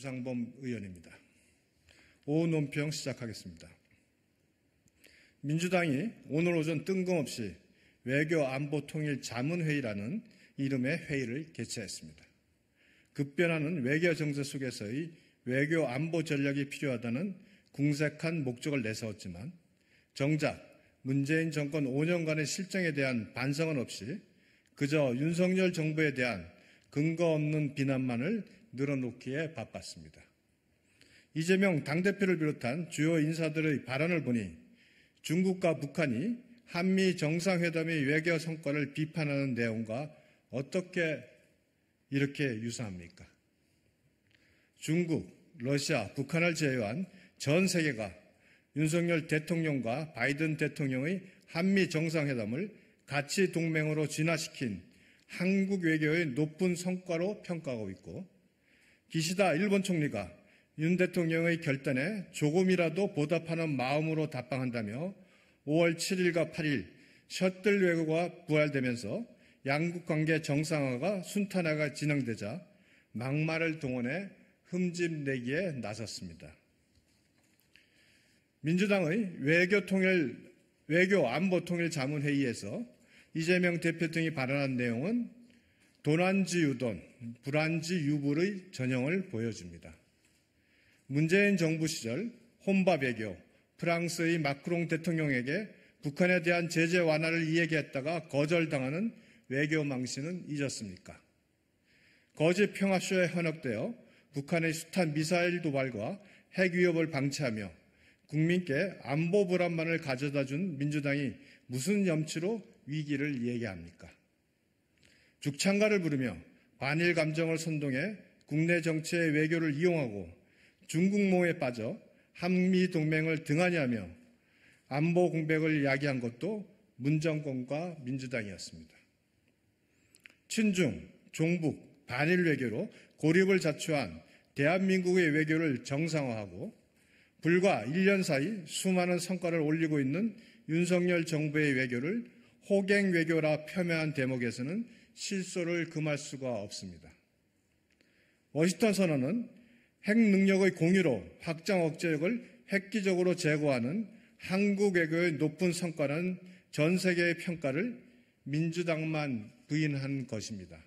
유상범 의원입니다. 오후 논평 시작하겠습니다. 민주당이 오늘 오전 뜬금없이 외교 안보 통일 자문회의라는 이름의 회의를 개최했습니다. 급변하는 외교 정세 속에서의 외교 안보 전략이 필요하다는 궁색한 목적을 내세웠지만 정작 문재인 정권 5년간의 실정에 대한 반성은 없이 그저 윤석열 정부에 대한 근거 없는 비난만을 늘어놓기에 바빴습니다. 이재명 당대표를 비롯한 주요 인사들의 발언을 보니 중국과 북한이 한미 정상회담의 외교 성과를 비판하는 내용과 어떻게 이렇게 유사합니까? 중국, 러시아, 북한을 제외한 전 세계가 윤석열 대통령과 바이든 대통령의 한미 정상회담을 가치 동맹으로 진화시킨 한국 외교의 높은 성과로 평가하고 있고 기시다 일본 총리가 윤 대통령의 결단에 조금이라도 보답하는 마음으로 답방한다며 5월 7일과 8일 셔틀 외교가 부활되면서 양국 관계 정상화가 순탄화가 진행되자 막말을 동원해 흠집내기에 나섰습니다. 민주당의 외교 통일 외교 안보 통일 자문회의에서 이재명 대표 등이 발언한 내용은 도난지 유돈, 불안지 유불의 전형을 보여줍니다. 문재인 정부 시절 혼밥 외교, 프랑스의 마크롱 대통령에게 북한에 대한 제재 완화를 이야기했다가 거절당하는 외교 망신은 잊었습니까? 거짓 평화쇼에 현혹되어 북한의 숱한 미사일 도발과 핵 위협을 방치하며 국민께 안보 불안만을 가져다 준 민주당이 무슨 염치로 위기를 얘기합니까 죽창가를 부르며 반일 감정을 선동해 국내 정치의 외교를 이용하고 중국몽에 빠져 한미 동맹을 등하냐며 안보 공백을 야기한 것도 문정권과 민주당이었습니다. 친중, 종북, 반일 외교로 고립을 자초한 대한민국의 외교를 정상화하고 불과 1년 사이 수많은 성과를 올리고 있는 윤석열 정부의 외교를 호갱 외교라 폄훼한 대목에서는 실소를 금할 수가 없습니다. 워싱턴 선언은 핵 능력의 공유로 확장 억제력을 획기적으로 제거하는 한국 외교의 높은 성과는 전 세계의 평가를 민주당만 부인한 것입니다.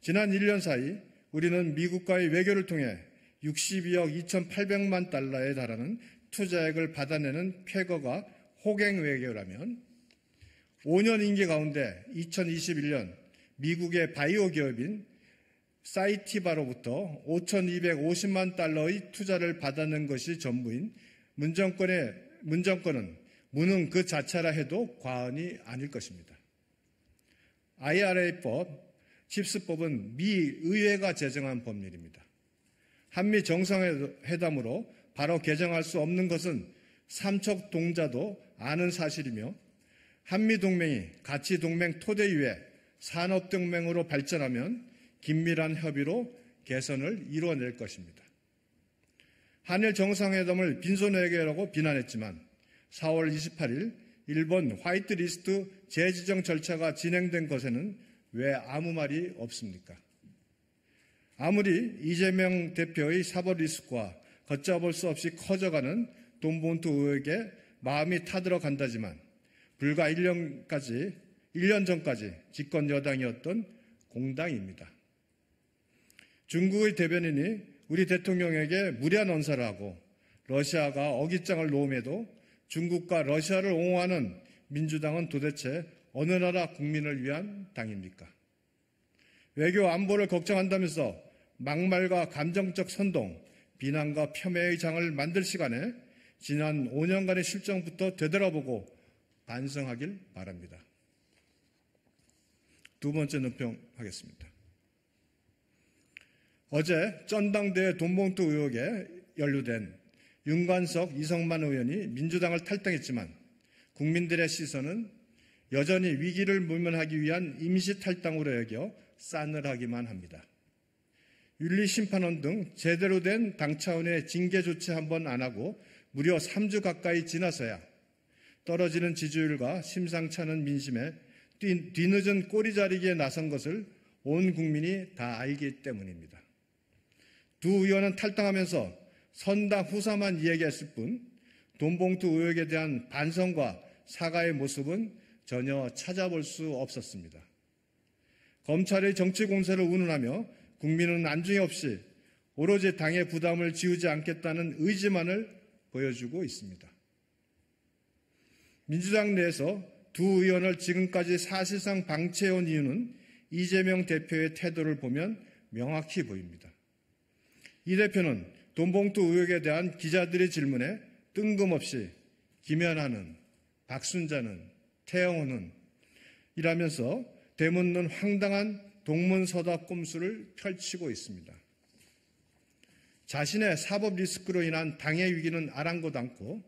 지난 1년 사이 우리는 미국과의 외교를 통해 62억 2,800만 달러에 달하는 투자액을 받아내는 쾌거가 호갱 외교라면 5년 임기 가운데 2021년 미국의 바이오 기업인 사이티바로부터 5,250만 달러의 투자를 받았는 것이 전부인 문정권의 문정권은 무능 그 자체라 해도 과언이 아닐 것입니다. IRA법, 칩스법은 미 의회가 제정한 법률입니다. 한미 정상회담으로 바로 개정할 수 없는 것은 삼척 동자도 아는 사실이며 한미동맹이 가치동맹 토대 위에 산업동맹으로 발전하면 긴밀한 협의로 개선을 이루어낼 것입니다. 한일 정상회담을 빈손회계라고 비난했지만 4월 28일 일본 화이트리스트 재지정 절차가 진행된 것에는 왜 아무 말이 없습니까? 아무리 이재명 대표의 사법 리스크와 걷잡을 수 없이 커져가는 돈본투 의혹에 마음이 타들어간다지만 불과 1년까지 1년 전까지 집권 여당이었던 공당입니다. 중국의 대변인이 우리 대통령에게 무례한 언사를 하고 러시아가 어깃장을 놓음에도 중국과 러시아를 옹호하는 민주당은 도대체 어느 나라 국민을 위한 당입니까? 외교 안보를 걱정한다면서 막말과 감정적 선동, 비난과 폄훼의 장을 만들 시간에 지난 5년간의 실정부터 되돌아보고 반성하길 바랍니다. 두 번째 논평하겠습니다. 어제 전당대회 돈봉투 의혹에 연루된 윤관석, 이성만 의원이 민주당을 탈당했지만 국민들의 시선은 여전히 위기를 물면하기 위한 임시 탈당으로 여겨 싸늘하기만 합니다. 윤리심판원 등 제대로 된 당 차원의 징계 조치 한번 안 하고 무려 3주 가까이 지나서야 떨어지는 지지율과 심상찮은 민심에 뒤늦은 꼬리 자리기에 나선 것을 온 국민이 다 알기 때문입니다. 두 의원은 탈당하면서 선다 후사만 이야기했을 뿐 돈봉투 의혹에 대한 반성과 사과의 모습은 전혀 찾아볼 수 없었습니다. 검찰의 정치 공세를 운운하며 국민은 안중에 없이 오로지 당의 부담을 지우지 않겠다는 의지만을 보여주고 있습니다. 민주당 내에서 두 의원을 지금까지 사실상 방치해온 이유는 이재명 대표의 태도를 보면 명확히 보입니다. 이 대표는 돈봉투 의혹에 대한 기자들의 질문에 뜬금없이 김연아는, 박순자는, 태영호는 이라면서 대묻는 황당한 동문서답 꼼수를 펼치고 있습니다. 자신의 사법 리스크로 인한 당의 위기는 아랑곳 않고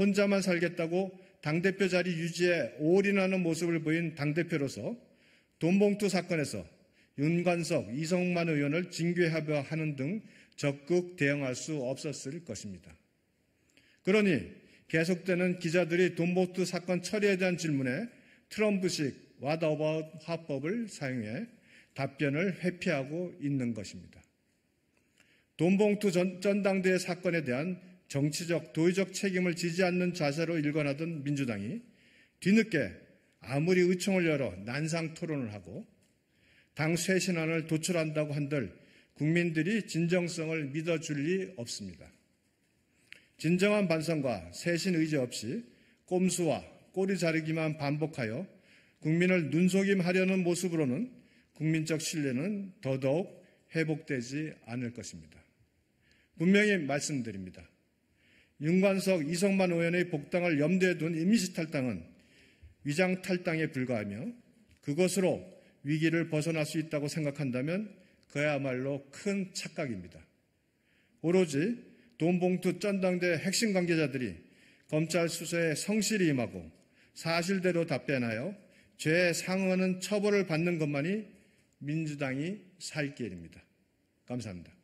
혼자만 살겠다고 당대표 자리 유지에 올인하는 모습을 보인 당대표로서 돈봉투 사건에서 윤관석, 이성만 의원을 징계하벼하는 등 적극 대응할 수 없었을 것입니다. 그러니 계속되는 기자들이 돈봉투 사건 처리에 대한 질문에 트럼프식 와더바 화법을 사용해 답변을 회피하고 있는 것입니다. 돈봉투 전당대회 사건에 대한 정치적, 도의적 책임을 지지 않는 자세로 일관하던 민주당이 뒤늦게 아무리 의총을 열어 난상 토론을 하고 당 쇄신안을 도출한다고 한들 국민들이 진정성을 믿어줄 리 없습니다. 진정한 반성과 쇄신 의지 없이 꼼수와 꼬리 자르기만 반복하여 국민을 눈속임하려는 모습으로는 국민적 신뢰는 더더욱 회복되지 않을 것입니다. 분명히 말씀드립니다. 윤관석, 이성만 의원의 복당을 염두에 둔 임시 탈당은 위장 탈당에 불과하며 그것으로 위기를 벗어날 수 있다고 생각한다면 그야말로 큰 착각입니다. 오로지 돈봉투 전당대 핵심 관계자들이 검찰 수사에 성실히 임하고 사실대로 답변하여 죄에상응하는 처벌을 받는 것만이 민주당이 살 길입니다. 감사합니다.